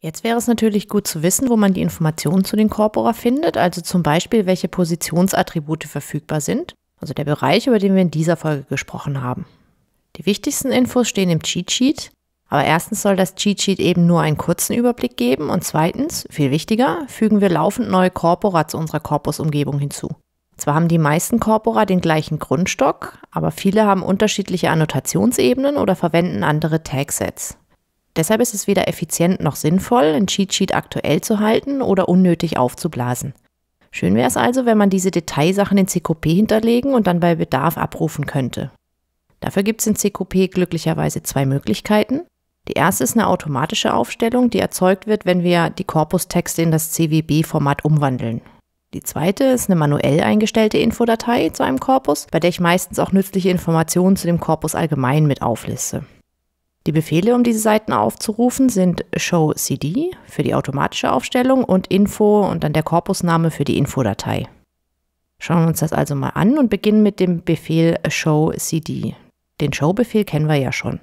Jetzt wäre es natürlich gut zu wissen, wo man die Informationen zu den Corpora findet, also zum Beispiel, welche Positionsattribute verfügbar sind, also der Bereich, über den wir in dieser Folge gesprochen haben. Die wichtigsten Infos stehen im Cheat Sheet, aber erstens soll das Cheat Sheet eben nur einen kurzen Überblick geben und zweitens, viel wichtiger, fügen wir laufend neue Corpora zu unserer Korpusumgebung hinzu. Zwar haben die meisten Corpora den gleichen Grundstock, aber viele haben unterschiedliche Annotationsebenen oder verwenden andere Tagsets. Deshalb ist es weder effizient noch sinnvoll, ein Cheatsheet aktuell zu halten oder unnötig aufzublasen. Schön wäre es also, wenn man diese Detailsachen in CQP hinterlegen und dann bei Bedarf abrufen könnte. Dafür gibt es in CQP glücklicherweise zwei Möglichkeiten. Die erste ist eine automatische Aufstellung, die erzeugt wird, wenn wir die Korpustexte in das CWB-Format umwandeln. Die zweite ist eine manuell eingestellte Infodatei zu einem Korpus, bei der ich meistens auch nützliche Informationen zu dem Korpus allgemein mit aufliste. Die Befehle, um diese Seiten aufzurufen, sind Show CD für die automatische Aufstellung und Info und dann der Korpusname für die Infodatei. Schauen wir uns das also mal an und beginnen mit dem Befehl Show CD. Den Show-Befehl kennen wir ja schon.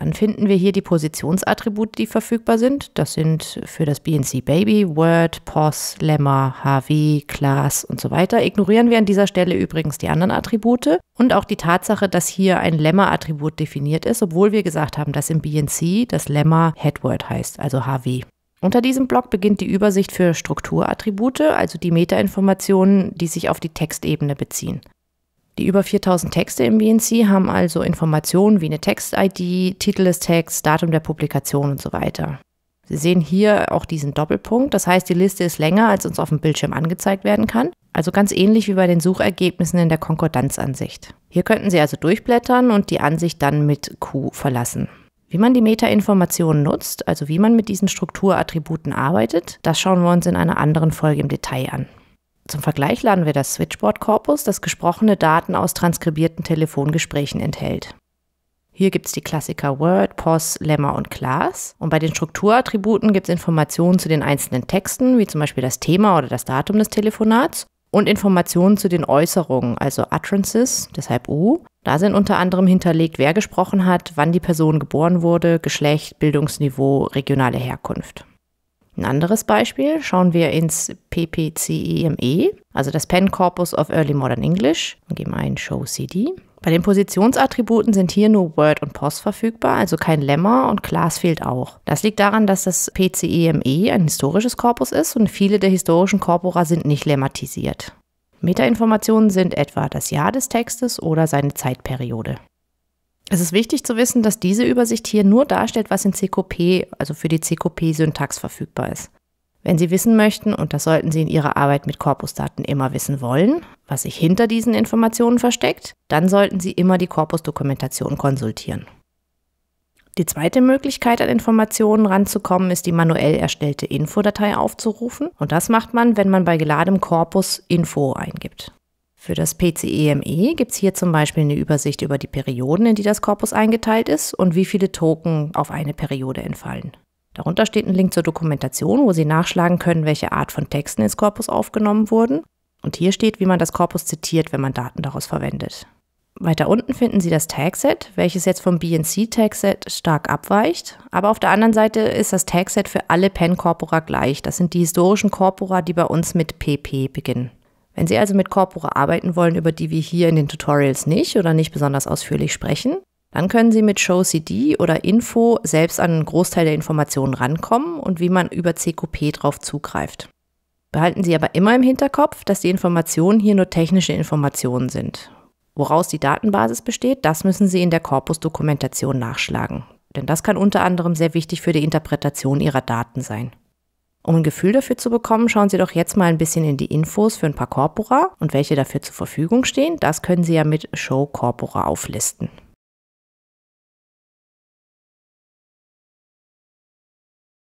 Dann finden wir hier die Positionsattribute, die verfügbar sind. Das sind für das BNC Baby, Word, POS, Lemma, HW, Class und so weiter. Ignorieren wir an dieser Stelle übrigens die anderen Attribute und auch die Tatsache, dass hier ein Lemma-Attribut definiert ist, obwohl wir gesagt haben, dass im BNC das Lemma Headword heißt, also HW. Unter diesem Block beginnt die Übersicht für Strukturattribute, also die Metainformationen, die sich auf die Textebene beziehen. Die über 4000 Texte im BNC haben also Informationen wie eine Text-ID, Titel des Texts, Datum der Publikation und so weiter. Sie sehen hier auch diesen Doppelpunkt, das heißt, die Liste ist länger, als uns auf dem Bildschirm angezeigt werden kann. Also ganz ähnlich wie bei den Suchergebnissen in der Konkordanzansicht. Hier könnten Sie also durchblättern und die Ansicht dann mit Q verlassen. Wie man die Metainformationen nutzt, also wie man mit diesen Strukturattributen arbeitet, das schauen wir uns in einer anderen Folge im Detail an. Zum Vergleich laden wir das Switchboard-Korpus, das gesprochene Daten aus transkribierten Telefongesprächen enthält. Hier gibt es die Klassiker Word, POS, Lemma und Class. Und bei den Strukturattributen gibt es Informationen zu den einzelnen Texten, wie zum Beispiel das Thema oder das Datum des Telefonats. Und Informationen zu den Äußerungen, also Utterances, deshalb U. Da sind unter anderem hinterlegt, wer gesprochen hat, wann die Person geboren wurde, Geschlecht, Bildungsniveau, regionale Herkunft. Ein anderes Beispiel, schauen wir ins PPCEME, e, also das Pen Corpus of Early Modern English, und geben ein Show CD. Bei den Positionsattributen sind hier nur Word und Post verfügbar, also kein Lemma und Class fehlt auch. Das liegt daran, dass das PCEME e ein historisches Korpus ist und viele der historischen Corpora sind nicht lemmatisiert. Metainformationen sind etwa das Jahr des Textes oder seine Zeitperiode. Es ist wichtig zu wissen, dass diese Übersicht hier nur darstellt, was in CQP, also für die CQP-Syntax verfügbar ist. Wenn Sie wissen möchten, und das sollten Sie in Ihrer Arbeit mit Korpusdaten immer wissen wollen, was sich hinter diesen Informationen versteckt, dann sollten Sie immer die Korpusdokumentation konsultieren. Die zweite Möglichkeit, an Informationen ranzukommen, ist die manuell erstellte Infodatei aufzurufen. Und das macht man, wenn man bei geladem Korpus Info eingibt. Für das PCEME gibt es hier zum Beispiel eine Übersicht über die Perioden, in die das Korpus eingeteilt ist und wie viele Token auf eine Periode entfallen. Darunter steht ein Link zur Dokumentation, wo Sie nachschlagen können, welche Art von Texten ins Korpus aufgenommen wurden. Und hier steht, wie man das Korpus zitiert, wenn man Daten daraus verwendet. Weiter unten finden Sie das Tagset, welches jetzt vom BNC-Tagset stark abweicht. Aber auf der anderen Seite ist das Tagset für alle Pen-Corpora gleich. Das sind die historischen Corpora, die bei uns mit PP beginnen. Wenn Sie also mit Corpora arbeiten wollen, über die wir hier in den Tutorials nicht oder nicht besonders ausführlich sprechen, dann können Sie mit Show CD oder Info selbst an einen Großteil der Informationen rankommen und wie man über CQP drauf zugreift. Behalten Sie aber immer im Hinterkopf, dass die Informationen hier nur technische Informationen sind. Woraus die Datenbasis besteht, das müssen Sie in der Korpusdokumentation nachschlagen. Denn das kann unter anderem sehr wichtig für die Interpretation Ihrer Daten sein. Um ein Gefühl dafür zu bekommen, schauen Sie doch jetzt mal ein bisschen in die Infos für ein paar Corpora und welche dafür zur Verfügung stehen. Das können Sie ja mit Show Corpora auflisten.